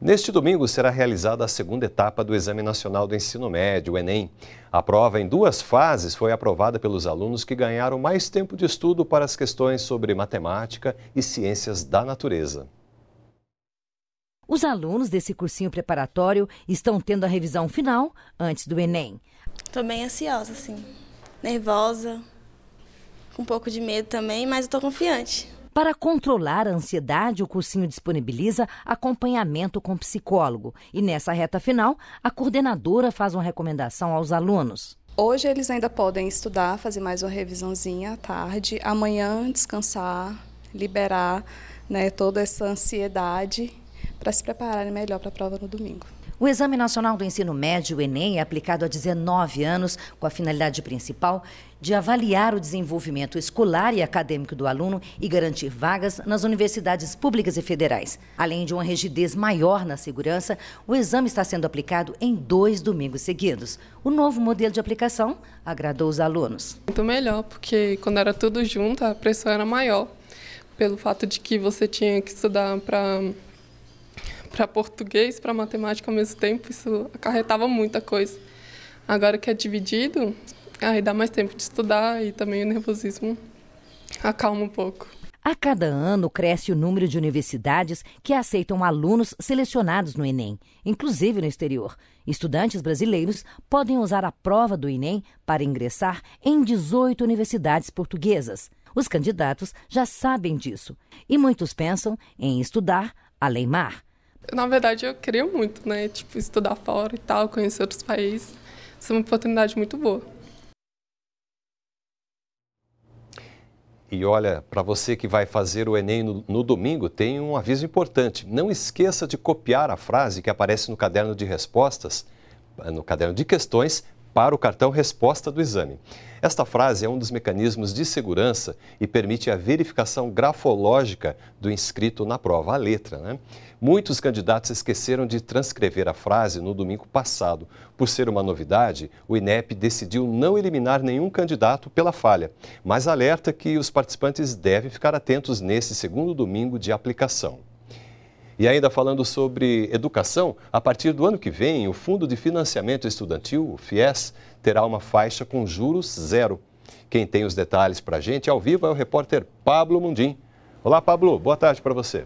Neste domingo será realizada a segunda etapa do Exame Nacional do Ensino Médio, o Enem. A prova, em duas fases, foi aprovada pelos alunos que ganharam mais tempo de estudo para as questões sobre matemática e ciências da natureza. Os alunos desse cursinho preparatório estão tendo a revisão final antes do Enem. Estou bem ansiosa, assim, nervosa, com um pouco de medo também, mas estou confiante. Para controlar a ansiedade, o cursinho disponibiliza acompanhamento com psicólogo. E nessa reta final, a coordenadora faz uma recomendação aos alunos. Hoje eles ainda podem estudar, fazer mais uma revisãozinha à tarde, amanhã descansar, liberar né, toda essa ansiedade para se prepararem melhor para a prova no domingo. O Exame Nacional do Ensino Médio, o Enem, é aplicado há 19 anos com a finalidade principal de avaliar o desenvolvimento escolar e acadêmico do aluno e garantir vagas nas universidades públicas e federais. Além de uma rigidez maior na segurança, o exame está sendo aplicado em dois domingos seguidos. O novo modelo de aplicação agradou os alunos. Muito melhor, porque quando era tudo junto, a pressão era maior, pelo fato de que você tinha que estudar para para português, para matemática ao mesmo tempo, isso acarretava muita coisa. Agora que é dividido, aí dá mais tempo de estudar e também o nervosismo acalma um pouco. A cada ano cresce o número de universidades que aceitam alunos selecionados no Enem, inclusive no exterior. Estudantes brasileiros podem usar a prova do Enem para ingressar em 18 universidades portuguesas. Os candidatos já sabem disso e muitos pensam em estudar além mar. Na verdade, eu queria muito, né? Tipo, estudar fora e tal, conhecer outros países. Isso é uma oportunidade muito boa. E olha, para você que vai fazer o Enem no, no, domingo, tem um aviso importante. Não esqueça de copiar a frase que aparece no caderno de respostas, no caderno de questões, para o cartão resposta do exame. Esta frase é um dos mecanismos de segurança e permite a verificação grafológica do inscrito na prova, a letra. Né? Muitos candidatos esqueceram de transcrever a frase no domingo passado. Por ser uma novidade, o INEP decidiu não eliminar nenhum candidato pela falha, mas alerta que os participantes devem ficar atentos nesse segundo domingo de aplicação. E ainda falando sobre educação, a partir do ano que vem, o Fundo de Financiamento Estudantil, o FIES, terá uma faixa com juros zero. Quem tem os detalhes para a gente ao vivo é o repórter Pablo Mundim. Olá, Pablo, boa tarde para você.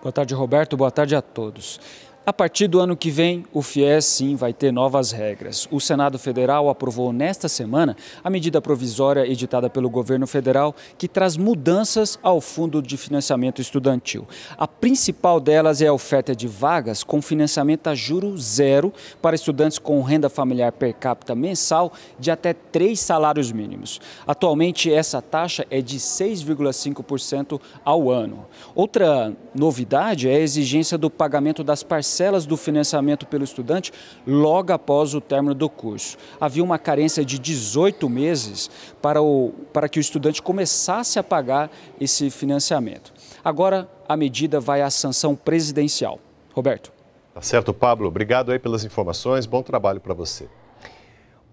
Boa tarde, Roberto, boa tarde a todos. A partir do ano que vem, o FIES sim vai ter novas regras. O Senado Federal aprovou nesta semana a medida provisória editada pelo governo federal que traz mudanças ao Fundo de Financiamento Estudantil. A principal delas é a oferta de vagas com financiamento a juro zero para estudantes com renda familiar per capita mensal de até três salários mínimos. Atualmente, essa taxa é de 6,5% ao ano. Outra novidade é a exigência do pagamento das parcelas parcelas do financiamento pelo estudante logo após o término do curso. Havia uma carência de 18 meses para, o, para que o estudante começasse a pagar esse financiamento. Agora a medida vai à sanção presidencial. Roberto. Tá certo, Pablo. Obrigado aí pelas informações. Bom trabalho para você.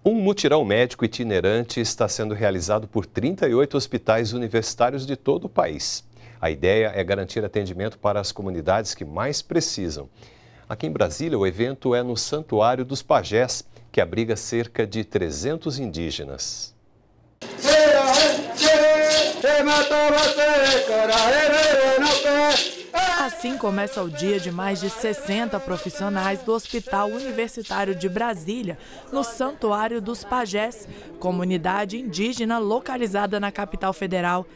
Um mutirão médico itinerante está sendo realizado por 38 hospitais universitários de todo o país. A ideia é garantir atendimento para as comunidades que mais precisam. Aqui em Brasília, o evento é no Santuário dos Pajés, que abriga cerca de 300 indígenas. Assim começa o dia de mais de 60 profissionais do Hospital Universitário de Brasília, no Santuário dos Pajés, comunidade indígena localizada na capital federal.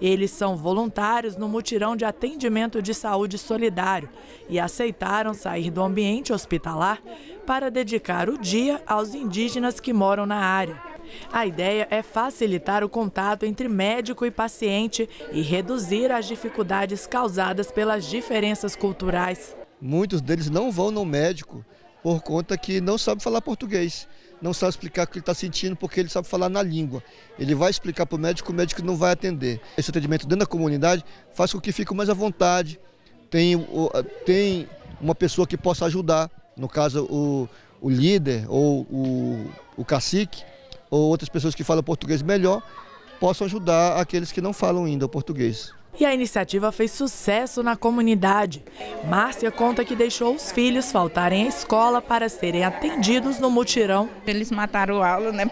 Eles são voluntários no mutirão de atendimento de saúde solidário e aceitaram sair do ambiente hospitalar para dedicar o dia aos indígenas que moram na área. A ideia é facilitar o contato entre médico e paciente e reduzir as dificuldades causadas pelas diferenças culturais. Muitos deles não vão no médico por conta que não sabem falar português não sabe explicar o que ele está sentindo porque ele sabe falar na língua. Ele vai explicar para o médico, o médico não vai atender. Esse atendimento dentro da comunidade faz com que fique mais à vontade, tem, tem uma pessoa que possa ajudar, no caso o, o líder ou o, o cacique, ou outras pessoas que falam português melhor, possam ajudar aqueles que não falam ainda o português e a iniciativa fez sucesso na comunidade. Márcia conta que deixou os filhos faltarem à escola para serem atendidos no mutirão. Eles mataram aula né,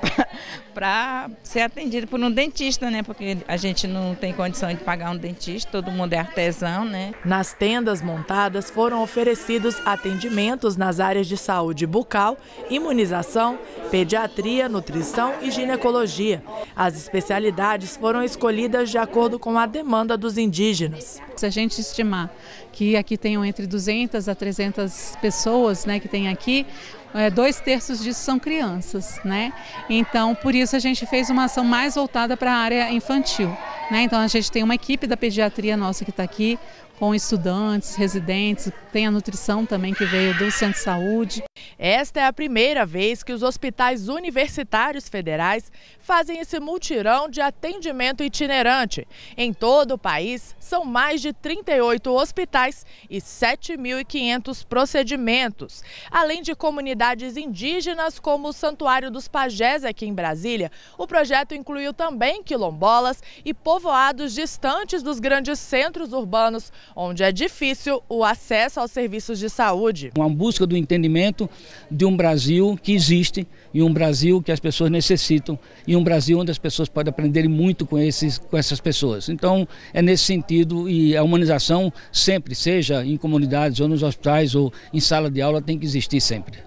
para ser atendido por um dentista, né, porque a gente não tem condição de pagar um dentista, todo mundo é artesão. Né. Nas tendas montadas foram oferecidos atendimentos nas áreas de saúde bucal, imunização, pediatria, nutrição e ginecologia. As especialidades foram escolhidas de acordo com a demanda dos povos indígenas. Se a gente estimar que aqui tenham entre 200 a 300 pessoas né, que tem aqui, é, dois terços disso são crianças. Né? Então, por isso a gente fez uma ação mais voltada para a área infantil. Né? Então, a gente tem uma equipe da pediatria nossa que está aqui, com estudantes, residentes, tem a nutrição também que veio do Centro de Saúde. Esta é a primeira vez que os hospitais universitários federais fazem esse multirão de atendimento itinerante. Em todo o país, são mais de 38 hospitais e 7.500 procedimentos, além de comunidades indígenas como o Santuário dos Pajés aqui em Brasília. O projeto incluiu também quilombolas e povoados distantes dos grandes centros urbanos onde é difícil o acesso aos serviços de saúde. Uma busca do entendimento de um Brasil que existe e um Brasil que as pessoas necessitam e um Brasil onde as pessoas podem aprender muito com, esses, com essas pessoas. Então, é nesse sentido e a humanização sempre, seja em comunidades ou nos hospitais ou em sala de aula, tem que existir sempre.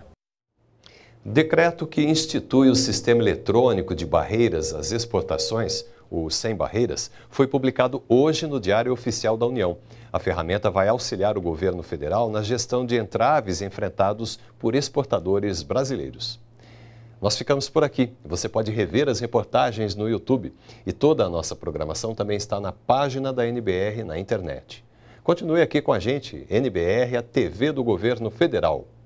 Decreto que institui o sistema eletrônico de barreiras às exportações o Sem Barreiras, foi publicado hoje no Diário Oficial da União. A ferramenta vai auxiliar o governo federal na gestão de entraves enfrentados por exportadores brasileiros. Nós ficamos por aqui. Você pode rever as reportagens no YouTube e toda a nossa programação também está na página da NBR na internet. Continue aqui com a gente, NBR, a TV do Governo Federal.